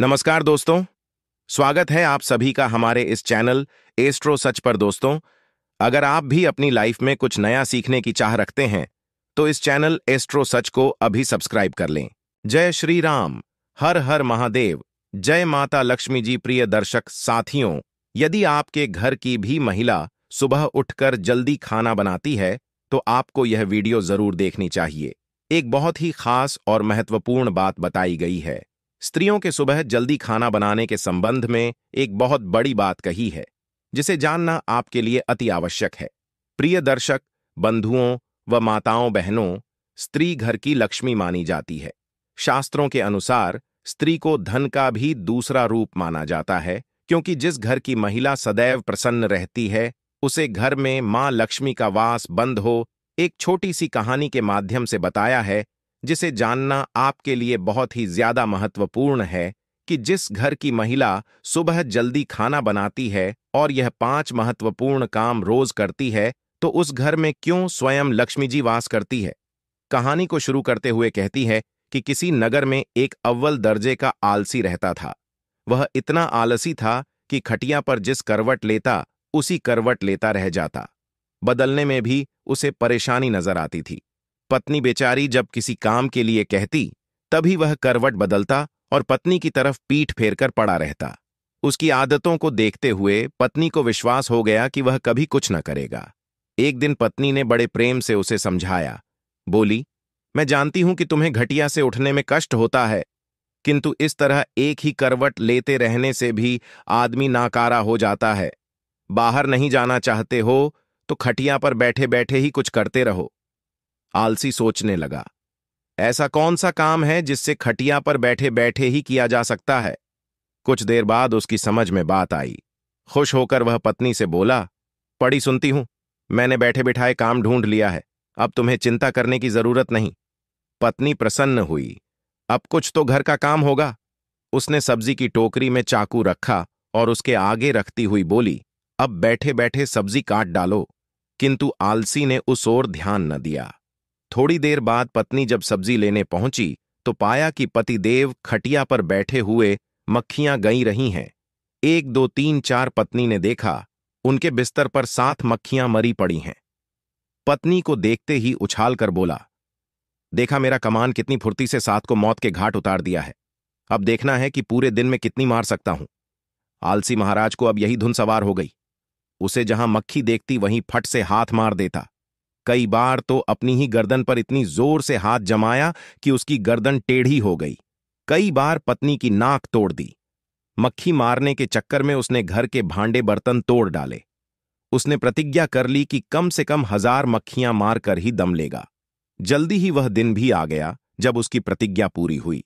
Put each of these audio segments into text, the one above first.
नमस्कार दोस्तों स्वागत है आप सभी का हमारे इस चैनल एस्ट्रो सच पर दोस्तों अगर आप भी अपनी लाइफ में कुछ नया सीखने की चाह रखते हैं तो इस चैनल एस्ट्रो सच को अभी सब्सक्राइब कर लें जय श्री राम हर हर महादेव जय माता लक्ष्मी जी प्रिय दर्शक साथियों यदि आपके घर की भी महिला सुबह उठकर जल्दी खाना बनाती है तो आपको यह वीडियो जरूर देखनी चाहिए एक बहुत ही खास और महत्वपूर्ण बात बताई गई है स्त्रियों के सुबह जल्दी खाना बनाने के संबंध में एक बहुत बड़ी बात कही है जिसे जानना आपके लिए अति आवश्यक है प्रिय दर्शक बंधुओं व माताओं बहनों स्त्री घर की लक्ष्मी मानी जाती है शास्त्रों के अनुसार स्त्री को धन का भी दूसरा रूप माना जाता है क्योंकि जिस घर की महिला सदैव प्रसन्न रहती है उसे घर में मां लक्ष्मी का वास बंद हो एक छोटी सी कहानी के माध्यम से बताया है जिसे जानना आपके लिए बहुत ही ज्यादा महत्वपूर्ण है कि जिस घर की महिला सुबह जल्दी खाना बनाती है और यह पांच महत्वपूर्ण काम रोज करती है तो उस घर में क्यों स्वयं लक्ष्मी जी वास करती है कहानी को शुरू करते हुए कहती है कि किसी नगर में एक अव्वल दर्जे का आलसी रहता था वह इतना आलसी था कि खटिया पर जिस करवट लेता उसी करवट लेता रह जाता बदलने में भी उसे परेशानी नजर आती थी पत्नी बेचारी जब किसी काम के लिए कहती तभी वह करवट बदलता और पत्नी की तरफ पीठ फेरकर पड़ा रहता उसकी आदतों को देखते हुए पत्नी को विश्वास हो गया कि वह कभी कुछ न करेगा एक दिन पत्नी ने बड़े प्रेम से उसे समझाया बोली मैं जानती हूं कि तुम्हें घटिया से उठने में कष्ट होता है किंतु इस तरह एक ही करवट लेते रहने से भी आदमी नाकारा हो जाता है बाहर नहीं जाना चाहते हो तो खटिया पर बैठे बैठे ही कुछ करते रहो आलसी सोचने लगा ऐसा कौन सा काम है जिससे खटिया पर बैठे बैठे ही किया जा सकता है कुछ देर बाद उसकी समझ में बात आई खुश होकर वह पत्नी से बोला पड़ी सुनती हूं मैंने बैठे बिठाए काम ढूंढ लिया है अब तुम्हें चिंता करने की जरूरत नहीं पत्नी प्रसन्न हुई अब कुछ तो घर का काम होगा उसने सब्जी की टोकरी में चाकू रखा और उसके आगे रखती हुई बोली अब बैठे बैठे सब्जी काट डालो किंतु आलसी ने उस ओर ध्यान न दिया थोड़ी देर बाद पत्नी जब सब्जी लेने पहुंची तो पाया कि पतिदेव खटिया पर बैठे हुए मक्खियां गई रही हैं एक दो तीन चार पत्नी ने देखा उनके बिस्तर पर सात मक्खियां मरी पड़ी हैं पत्नी को देखते ही उछाल कर बोला देखा मेरा कमान कितनी फुर्ती से सात को मौत के घाट उतार दिया है अब देखना है कि पूरे दिन में कितनी मार सकता हूं आलसी महाराज को अब यही धुन सवार हो गई उसे जहां मक्खी देखती वहीं फट से हाथ मार देता कई बार तो अपनी ही गर्दन पर इतनी जोर से हाथ जमाया कि उसकी गर्दन टेढ़ी हो गई कई बार पत्नी की नाक तोड़ दी मक्खी मारने के चक्कर में उसने घर के भांडे बर्तन तोड़ डाले उसने प्रतिज्ञा कर ली कि कम से कम हजार मक्खियां मारकर ही दम लेगा जल्दी ही वह दिन भी आ गया जब उसकी प्रतिज्ञा पूरी हुई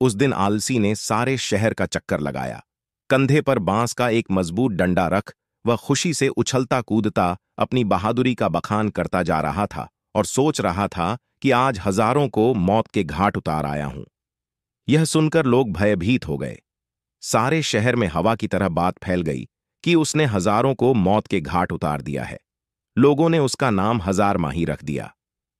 उस दिन आलसी ने सारे शहर का चक्कर लगाया कंधे पर बांस का एक मजबूत डंडा रख वह खुशी से उछलता कूदता अपनी बहादुरी का बखान करता जा रहा था और सोच रहा था कि आज हजारों को मौत के घाट उतार आया हूं यह सुनकर लोग भयभीत हो गए सारे शहर में हवा की तरह बात फैल गई कि उसने हजारों को मौत के घाट उतार दिया है लोगों ने उसका नाम हजार माही रख दिया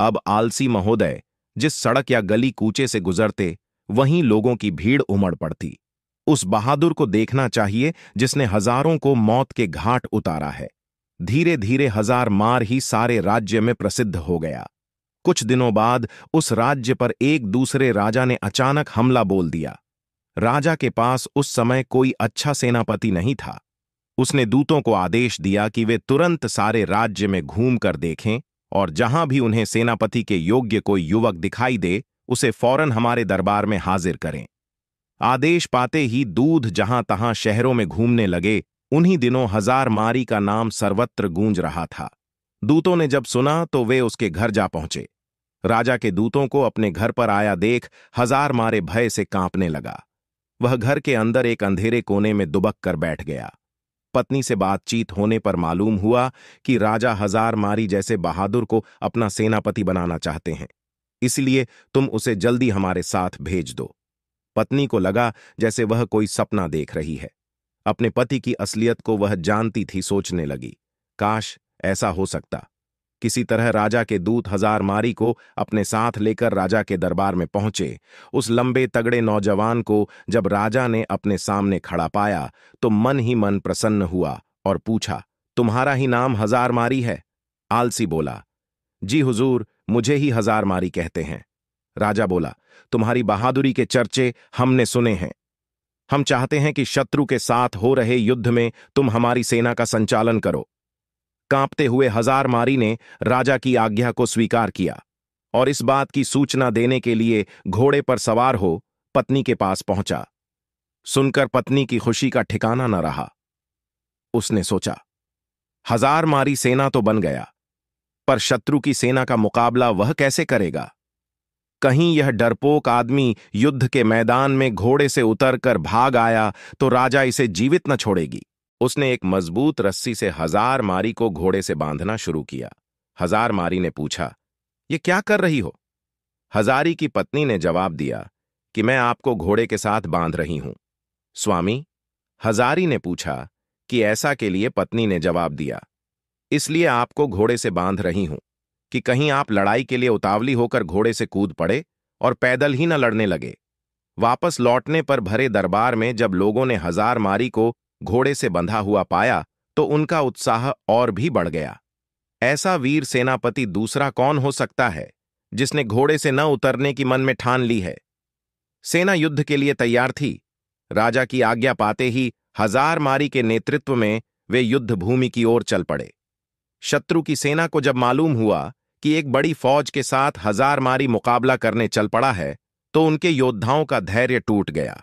अब आलसी महोदय जिस सड़क या गली कूचे से गुजरते वहीं लोगों की भीड़ उमड़ पड़ती उस बहादुर को देखना चाहिए जिसने हजारों को मौत के घाट उतारा है धीरे धीरे हजार मार ही सारे राज्य में प्रसिद्ध हो गया कुछ दिनों बाद उस राज्य पर एक दूसरे राजा ने अचानक हमला बोल दिया राजा के पास उस समय कोई अच्छा सेनापति नहीं था उसने दूतों को आदेश दिया कि वे तुरंत सारे राज्य में घूम कर देखें और जहां भी उन्हें सेनापति के योग्य कोई युवक दिखाई दे उसे फौरन हमारे दरबार में हाजिर करें आदेश पाते ही दूध जहां तहां शहरों में घूमने लगे उन्हीं दिनों हजार मारी का नाम सर्वत्र गूंज रहा था दूतों ने जब सुना तो वे उसके घर जा पहुंचे राजा के दूतों को अपने घर पर आया देख हजार मारे भय से कांपने लगा वह घर के अंदर एक अंधेरे कोने में दुबक कर बैठ गया पत्नी से बातचीत होने पर मालूम हुआ कि राजा हजार मारी जैसे बहादुर को अपना सेनापति बनाना चाहते हैं इसलिए तुम उसे जल्दी हमारे साथ भेज दो पत्नी को लगा जैसे वह कोई सपना देख रही है अपने पति की असलियत को वह जानती थी सोचने लगी काश ऐसा हो सकता किसी तरह राजा के दूत हजार मारी को अपने साथ लेकर राजा के दरबार में पहुंचे उस लंबे तगड़े नौजवान को जब राजा ने अपने सामने खड़ा पाया तो मन ही मन प्रसन्न हुआ और पूछा तुम्हारा ही नाम हजार मारी है आलसी बोला जी हुजूर मुझे ही हजार मारी कहते हैं राजा बोला तुम्हारी बहादुरी के चर्चे हमने सुने हैं हम चाहते हैं कि शत्रु के साथ हो रहे युद्ध में तुम हमारी सेना का संचालन करो कांपते हुए हजार मारी ने राजा की आज्ञा को स्वीकार किया और इस बात की सूचना देने के लिए घोड़े पर सवार हो पत्नी के पास पहुंचा सुनकर पत्नी की खुशी का ठिकाना न रहा उसने सोचा हजार मारी सेना तो बन गया पर शत्रु की सेना का मुकाबला वह कैसे करेगा कहीं यह डरपोक आदमी युद्ध के मैदान में घोड़े से उतरकर भाग आया तो राजा इसे जीवित न छोड़ेगी उसने एक मजबूत रस्सी से हजार मारी को घोड़े से बांधना शुरू किया हजार मारी ने पूछा ये क्या कर रही हो हजारी की पत्नी ने जवाब दिया कि मैं आपको घोड़े के साथ बांध रही हूं स्वामी हजारी ने पूछा कि ऐसा के लिए पत्नी ने जवाब दिया इसलिए आपको घोड़े से बांध रही हूं कि कहीं आप लड़ाई के लिए उतावली होकर घोड़े से कूद पड़े और पैदल ही न लड़ने लगे वापस लौटने पर भरे दरबार में जब लोगों ने हजार मारी को घोड़े से बंधा हुआ पाया तो उनका उत्साह और भी बढ़ गया ऐसा वीर सेनापति दूसरा कौन हो सकता है जिसने घोड़े से न उतरने की मन में ठान ली है सेना युद्ध के लिए तैयार थी राजा की आज्ञा पाते ही हजार मारी के नेतृत्व में वे युद्ध भूमि की ओर चल पड़े शत्रु की सेना को जब मालूम हुआ कि एक बड़ी फौज के साथ हजार मारी मुकाबला करने चल पड़ा है तो उनके योद्धाओं का धैर्य टूट गया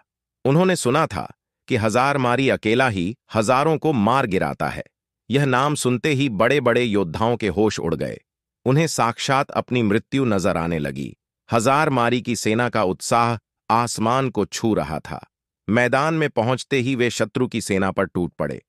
उन्होंने सुना था कि हजार मारी अकेला ही हजारों को मार गिराता है यह नाम सुनते ही बड़े बड़े योद्धाओं के होश उड़ गए उन्हें साक्षात अपनी मृत्यु नजर आने लगी हजार मारी की सेना का उत्साह आसमान को छू रहा था मैदान में पहुंचते ही वे शत्रु की सेना पर टूट पड़े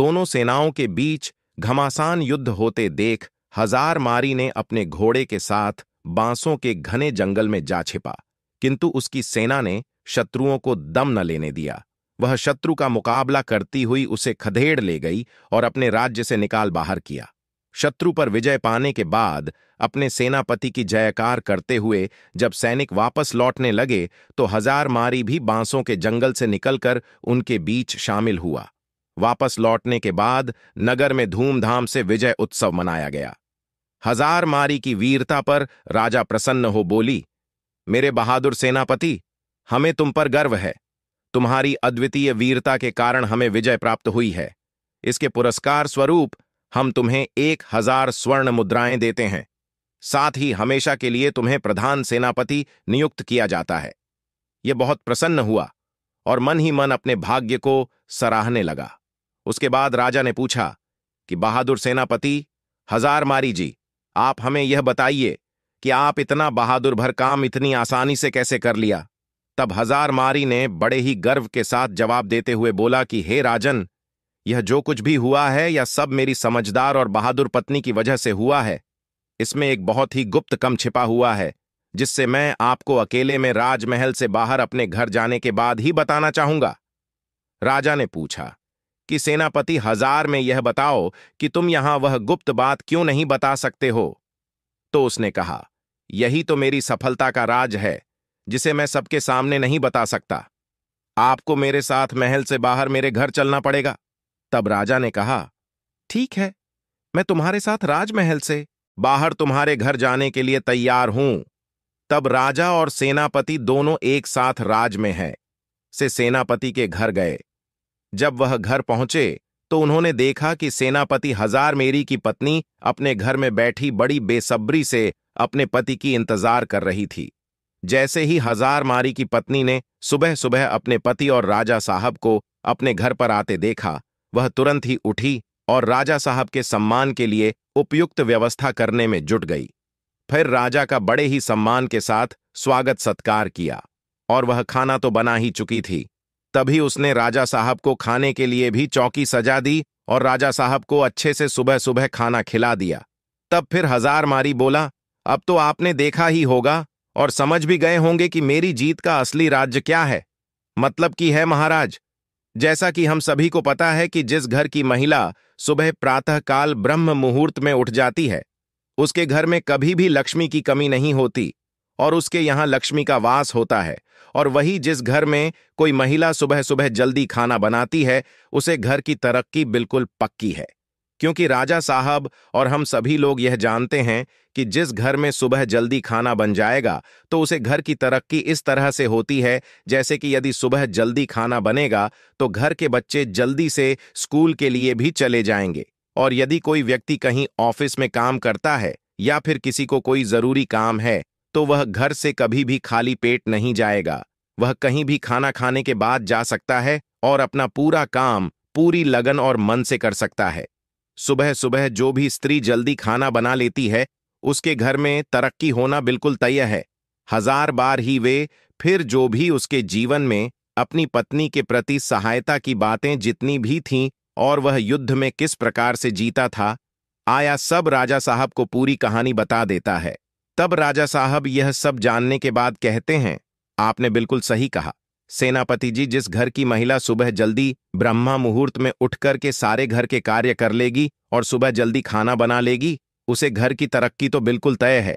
दोनों सेनाओं के बीच घमासान युद्ध होते देख हजार मारी ने अपने घोड़े के साथ बांसों के घने जंगल में जा छिपा किंतु उसकी सेना ने शत्रुओं को दम न लेने दिया वह शत्रु का मुकाबला करती हुई उसे खदेड़ ले गई और अपने राज्य से निकाल बाहर किया शत्रु पर विजय पाने के बाद अपने सेनापति की जयकार करते हुए जब सैनिक वापस लौटने लगे तो हजार मारी भी बांसों के जंगल से निकलकर उनके बीच शामिल हुआ वापस लौटने के बाद नगर में धूमधाम से विजय उत्सव मनाया गया हजार मारी की वीरता पर राजा प्रसन्न हो बोली मेरे बहादुर सेनापति हमें तुम पर गर्व है तुम्हारी अद्वितीय वीरता के कारण हमें विजय प्राप्त हुई है इसके पुरस्कार स्वरूप हम तुम्हें एक हजार स्वर्ण मुद्राएं देते हैं साथ ही हमेशा के लिए तुम्हें प्रधान सेनापति नियुक्त किया जाता है यह बहुत प्रसन्न हुआ और मन ही मन अपने भाग्य को सराहने लगा उसके बाद राजा ने पूछा कि बहादुर सेनापति हजार मारी जी आप हमें यह बताइए कि आप इतना बहादुर भर काम इतनी आसानी से कैसे कर लिया तब हजार मारी ने बड़े ही गर्व के साथ जवाब देते हुए बोला कि हे राजन यह जो कुछ भी हुआ है यह सब मेरी समझदार और बहादुर पत्नी की वजह से हुआ है इसमें एक बहुत ही गुप्त कम छिपा हुआ है जिससे मैं आपको अकेले में राजमहल से बाहर अपने घर जाने के बाद ही बताना चाहूंगा राजा ने पूछा कि सेनापति हजार में यह बताओ कि तुम यहां वह गुप्त बात क्यों नहीं बता सकते हो तो उसने कहा यही तो मेरी सफलता का राज है जिसे मैं सबके सामने नहीं बता सकता आपको मेरे साथ महल से बाहर मेरे घर चलना पड़ेगा तब राजा ने कहा ठीक है मैं तुम्हारे साथ राजमहल से बाहर तुम्हारे घर जाने के लिए तैयार हूं तब राजा और सेनापति दोनों एक साथ राज में हैं से सेनापति के घर गए जब वह घर पहुंचे तो उन्होंने देखा कि सेनापति हजार मेरी की पत्नी अपने घर में बैठी बड़ी बेसब्री से अपने पति की इंतजार कर रही थी जैसे ही हजार मारी की पत्नी ने सुबह सुबह अपने पति और राजा साहब को अपने घर पर आते देखा वह तुरंत ही उठी और राजा साहब के सम्मान के लिए उपयुक्त व्यवस्था करने में जुट गई फिर राजा का बड़े ही सम्मान के साथ स्वागत सत्कार किया और वह खाना तो बना ही चुकी थी तभी उसने राजा साहब को खाने के लिए भी चौकी सजा दी और राजा साहब को अच्छे से सुबह सुबह खाना खिला दिया तब फिर हजार मारी बोला अब तो आपने देखा ही होगा और समझ भी गए होंगे कि मेरी जीत का असली राज्य क्या है मतलब कि है महाराज जैसा कि हम सभी को पता है कि जिस घर की महिला सुबह प्रातःकाल ब्रह्म मुहूर्त में उठ जाती है उसके घर में कभी भी लक्ष्मी की कमी नहीं होती और उसके यहां लक्ष्मी का वास होता है और वही जिस घर में कोई महिला सुबह सुबह जल्दी खाना बनाती है उसे घर की तरक्की बिल्कुल पक्की है क्योंकि राजा साहब और हम सभी लोग यह जानते हैं कि जिस घर में सुबह जल्दी खाना बन जाएगा तो उसे घर की तरक्की इस तरह से होती है जैसे कि यदि सुबह जल्दी खाना बनेगा तो घर के बच्चे जल्दी से स्कूल के लिए भी चले जाएंगे और यदि कोई व्यक्ति कहीं ऑफिस में काम करता है या फिर किसी को कोई जरूरी काम है तो वह घर से कभी भी खाली पेट नहीं जाएगा वह कहीं भी खाना खाने के बाद जा सकता है और अपना पूरा काम पूरी लगन और मन से कर सकता है सुबह सुबह जो भी स्त्री जल्दी खाना बना लेती है उसके घर में तरक्की होना बिल्कुल तय है हजार बार ही वे फिर जो भी उसके जीवन में अपनी पत्नी के प्रति सहायता की बातें जितनी भी थीं और वह युद्ध में किस प्रकार से जीता था आया सब राजा साहब को पूरी कहानी बता देता है तब राजा साहब यह सब जानने के बाद कहते हैं आपने बिल्कुल सही कहा सेनापति जी जिस घर की महिला सुबह जल्दी ब्रह्मा मुहूर्त में उठकर के सारे घर के कार्य कर लेगी और सुबह जल्दी खाना बना लेगी उसे घर की तरक्की तो बिल्कुल तय है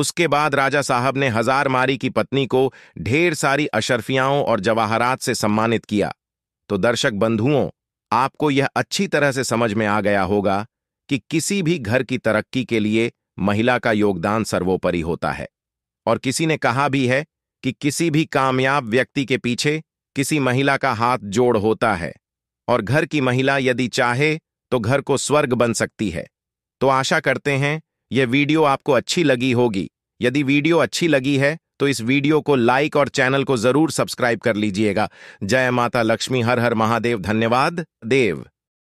उसके बाद राजा साहब ने हजार मारी की पत्नी को ढेर सारी अशरफियाओं और जवाहरात से सम्मानित किया तो दर्शक बंधुओं आपको यह अच्छी तरह से समझ में आ गया होगा कि किसी भी घर की तरक्की के लिए महिला का योगदान सर्वोपरि होता है और किसी ने कहा भी है कि किसी भी कामयाब व्यक्ति के पीछे किसी महिला का हाथ जोड़ होता है और घर की महिला यदि चाहे तो घर को स्वर्ग बन सकती है तो आशा करते हैं यह वीडियो आपको अच्छी लगी होगी यदि वीडियो अच्छी लगी है तो इस वीडियो को लाइक और चैनल को जरूर सब्सक्राइब कर लीजिएगा जय माता लक्ष्मी हर हर महादेव धन्यवाद देव